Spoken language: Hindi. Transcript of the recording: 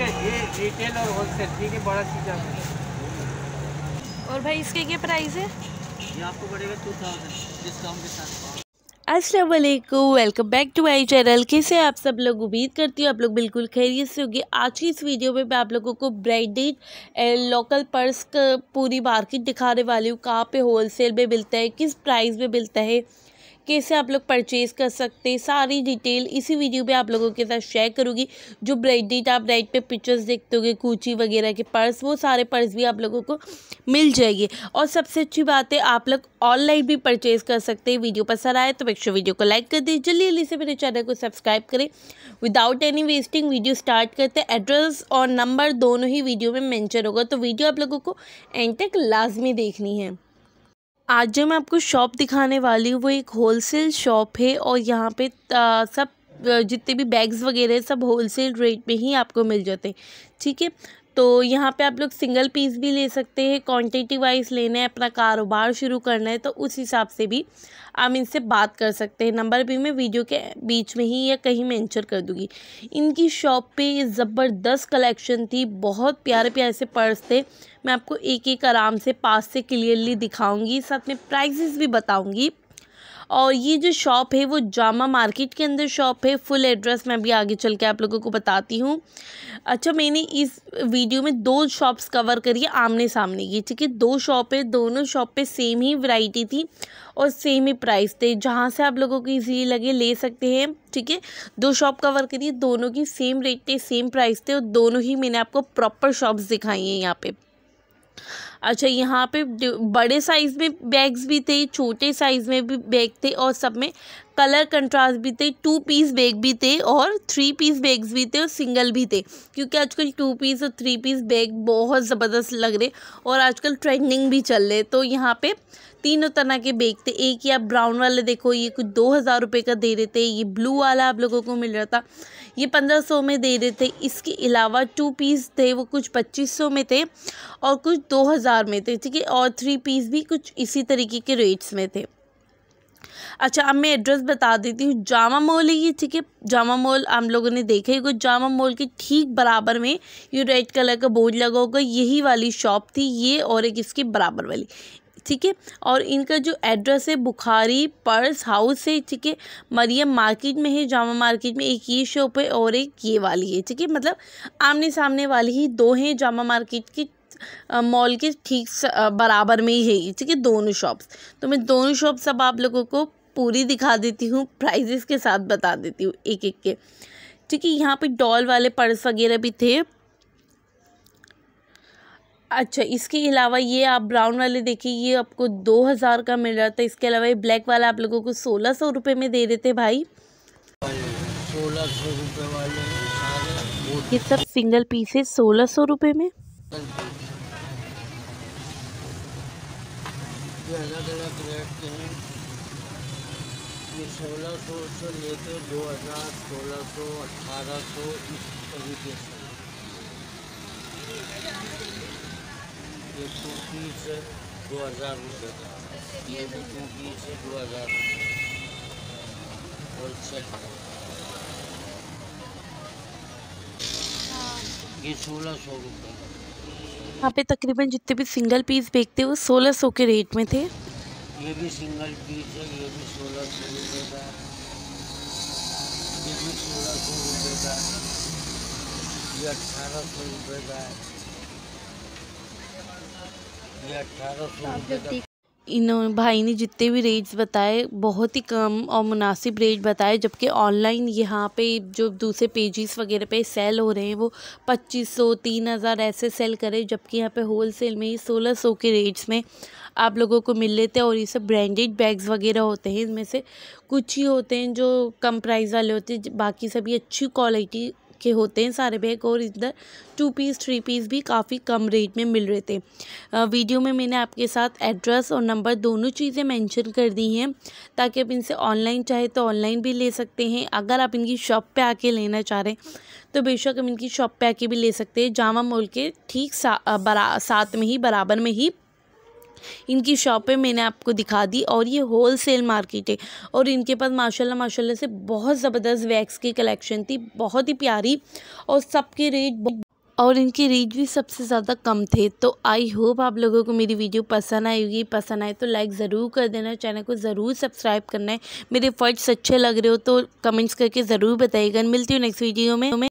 रिटेल और होलसेल ठीक है बड़ा चीज़ आपको और भाई इसके क्या प्राइस है ये आपको पड़ेगा के साथ अस्सलाम वालेकुम welcome back to my channel कैसे आप सब लोग उम्मीद करती हूँ आप लोग बिल्कुल खैरियत से होगी आज की इस वीडियो में मैं आप लोगों को ब्रांडेड एंड लोकल पर्स का पूरी मार्केट दिखाने वाली हूँ कहाँ पे होलसेल में मिलता है किस प्राइस में मिलता है कैसे आप लोग परचेज़ कर सकते हैं सारी डिटेल इसी वीडियो में आप लोगों के साथ शेयर करूँगी जो ब्राइडेट आप ब्राइड पे पिक्चर्स देखते होंगे कूची वगैरह के पर्स वो सारे पर्स भी आप लोगों को मिल जाएगी और सबसे अच्छी बात है आप लोग ऑनलाइन भी परचेज़ कर सकते हैं वीडियो पसंद आए तो मेक्शो वीडियो को लाइक कर दें जल्दी जल्दी से मेरे चैनल को सब्सक्राइब करें without any wasting video start करते हैं एड्रेस और नंबर दोनों ही वीडियो में मैंशन होगा तो वीडियो आप लोगों को एंड तक लाजमी देखनी है आज जो मैं आपको शॉप दिखाने वाली हूँ वो एक होलसेल शॉप है और यहाँ पे सब जितने भी बैग्स वगैरह सब होलसेल रेट में ही आपको मिल जाते हैं ठीक है तो यहाँ पे आप लोग सिंगल पीस भी ले सकते हैं क्वांटिटी वाइज लेना है अपना कारोबार शुरू करना है तो उस हिसाब से भी आप इनसे बात कर सकते हैं नंबर भी मैं वीडियो के बीच में ही या कहीं मेंशन कर दूँगी इनकी शॉप पे ज़बरदस्त कलेक्शन थी बहुत प्यारे प्यारे से पर्स थे मैं आपको एक एक आराम से पास से क्लियरली दिखाऊँगी साथ में प्राइजेस भी बताऊँगी और ये जो शॉप है वो जामा मार्केट के अंदर शॉप है फुल एड्रेस मैं भी आगे चल के आप लोगों को बताती हूँ अच्छा मैंने इस वीडियो में दो शॉप्स कवर करी आमने सामने की ठीक है दो शॉप है दोनों शॉप पे सेम ही वैरायटी थी और सेम ही प्राइस थे जहाँ से आप लोगों को इजीली लगे ले सकते हैं ठीक है दो शॉप कवर करिए दोनों की सेम रेट थे सेम प्राइस थे और दोनों ही मैंने आपको प्रॉपर शॉप्स दिखाई हैं यहाँ पर अच्छा यहाँ पे बड़े साइज़ में बैग्स भी थे छोटे साइज़ में भी बैग थे और सब में कलर कंट्रास्ट भी थे टू पीस बैग भी थे और थ्री पीस बैग्स भी थे और सिंगल भी थे क्योंकि आजकल टू पीस और थ्री पीस बैग बहुत ज़बरदस्त लग रहे और आजकल ट्रेंडिंग भी चल रहे तो यहाँ पे तीनों तरह के बेग थे एक ये आप ब्राउन वाले देखो ये कुछ दो हज़ार रुपये का दे रहे थे ये ब्लू वाला आप लोगों को मिल रहा था ये पंद्रह सौ में दे रहे थे इसके अलावा टू पीस थे वो कुछ पच्चीस सौ में थे और कुछ दो हज़ार में थे ठीक है और थ्री पीस भी कुछ इसी तरीके के रेट्स में थे अच्छा अब मैं एड्रेस बता देती हूँ जामा मॉल है ये ठीक है जामा मॉल हम लोगों ने देखा ही कुछ जामा मॉल के ठीक बराबर में ये रेड कलर का बोर्ड लगा होगा यही वाली शॉप थी ये और एक इसके बराबर वाली ठीक है और इनका जो एड्रेस है बुखारी पर्स हाउस है ठीक है मरियम मार्केट में है जामा मार्केट में एक ये शॉप है और एक ये वाली है ठीक है मतलब आमने सामने वाली ही दो हैं जामा मार्केट की मॉल के ठीक बराबर में ही है ठीक है दोनों शॉप्स तो मैं दोनों शॉप्स अब आप लोगों को पूरी दिखा देती हूँ प्राइजेस के साथ बता देती हूँ एक एक के ठीक है यहाँ पे डॉल वाले पर्स वगैरह भी थे अच्छा इसके अलावा ये आप ब्राउन वाले देखिए ये आपको दो हज़ार का मिल रहा था इसके अलावा ये ब्लैक वाला आप लोगों को सोलह सौ रुपये में दे देते भाई सोलह सौ ये सब सिंगल पीसेस सोलह सौ रुपये में सोलह सौ से लेकर दो हज़ार सोलह सौ अठारह सौ इस तरीके से एक सौ तीस है दो हज़ार रुपये का ये भी टू पीस है दो हज़ार रुपये और छः ये सोलह सौ रुपये यहाँ पे तकरीबन जितने भी सिंगल पीस बेचते हैं वो सोलह सौ के रेट में थे ये भी सिंगल पीस है ये भी सोलह सौ रुपये का ये भी सोलह सौ रुपये का ये अट्ठारह सौ रुपये का है इन भाई ने जितने भी रेट्स बताए बहुत ही कम और मुनासिब रेट बताए जबकि ऑनलाइन यहाँ पे जो दूसरे पेजेस वगैरह पे सेल हो रहे हैं वो 2500 3000 ऐसे सेल करें जबकि यहाँ पे होल सेल में ही 1600 के रेट्स में आप लोगों को मिल लेते हैं और ये सब ब्रांडेड बैग्स वगैरह होते हैं इनमें से कुछ ही होते हैं जो कम प्राइस वाले होते हैं बाकी सभी अच्छी क्वालिटी के होते हैं सारे बैग और इधर टू पीस थ्री पीस भी काफ़ी कम रेट में मिल रहे थे वीडियो में मैंने आपके साथ एड्रेस और नंबर दोनों चीज़ें मैंशन कर दी हैं ताकि आप इनसे ऑनलाइन चाहे तो ऑनलाइन भी ले सकते हैं अगर आप इनकी शॉप पर आके लेना चाह रहे हैं तो बेशक हम इनकी शॉप पर आके भी ले सकते हैं जामा मॉल के ठीक सा, बरा साथ में ही बराबर में ही इनकी शॉपें मैंने आपको दिखा दी और ये होल सेल मार्केट है और इनके पास माशाल्लाह माशाल्लाह से बहुत ज़बरदस्त वैक्स की कलेक्शन थी बहुत ही प्यारी और सबके रेट और इनके रेट भी सबसे ज़्यादा कम थे तो आई होप आप लोगों को मेरी वीडियो पसंद आएगी पसंद आए तो लाइक ज़रूर कर देना चैनल को ज़रूर सब्सक्राइब करना है मेरे फर्ट्स अच्छे लग रहे हो तो कमेंट्स करके ज़रूर बताइएगा मिलती हूँ नेक्स्ट वीडियो में